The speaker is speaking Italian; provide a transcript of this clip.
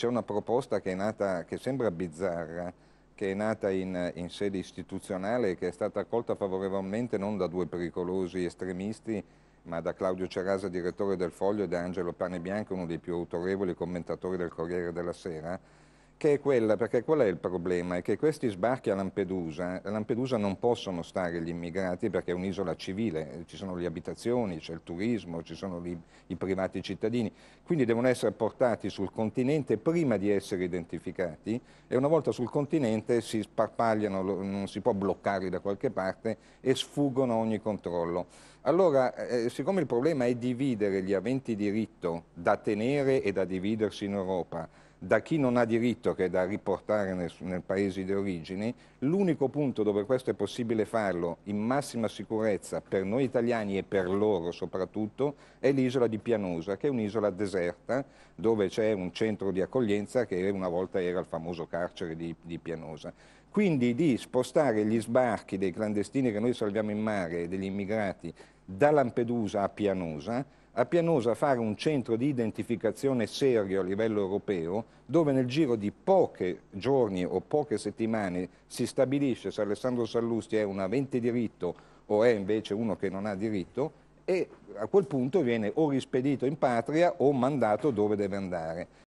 c'è una proposta che, è nata, che sembra bizzarra, che è nata in, in, sede istituzionale e che è stata accolta favorevolmente non da due pericolosi estremisti, ma da Claudio Cerasa, direttore del Foglio, e da Angelo Panebianco, uno dei più autorevoli commentatori del Corriere della Sera, che è quella, perché qual è il problema? È che questi sbarchi a Lampedusa, a Lampedusa non possono stare gli immigrati perché è un'isola civile, ci sono le abitazioni, c'è il turismo, ci sono gli, i privati cittadini, quindi devono essere portati sul continente prima di essere identificati e una volta sul continente si sparpagliano, non si può bloccarli da qualche parte e sfuggono a ogni controllo. Allora, eh, siccome il problema è dividere gli aventi diritto da tenere e da dividersi in Europa, da chi non ha diritto che è da riportare nel, nel paese di origine, l'unico punto dove questo è possibile farlo in massima sicurezza per noi italiani e per loro soprattutto è l'isola di Pianosa, che è un'isola deserta dove c'è un centro di accoglienza che una volta era il famoso carcere di, di Pianosa quindi di spostare gli sbarchi dei clandestini che noi salviamo in mare e degli immigrati da Lampedusa a Pianosa a Pianosa fare un centro di identificazione serio a livello europeo dove nel giro di pochi giorni o poche settimane si stabilisce se Alessandro Sallusti è un avente diritto o è invece uno che non ha diritto e a quel punto viene o rispedito in patria o mandato dove deve andare.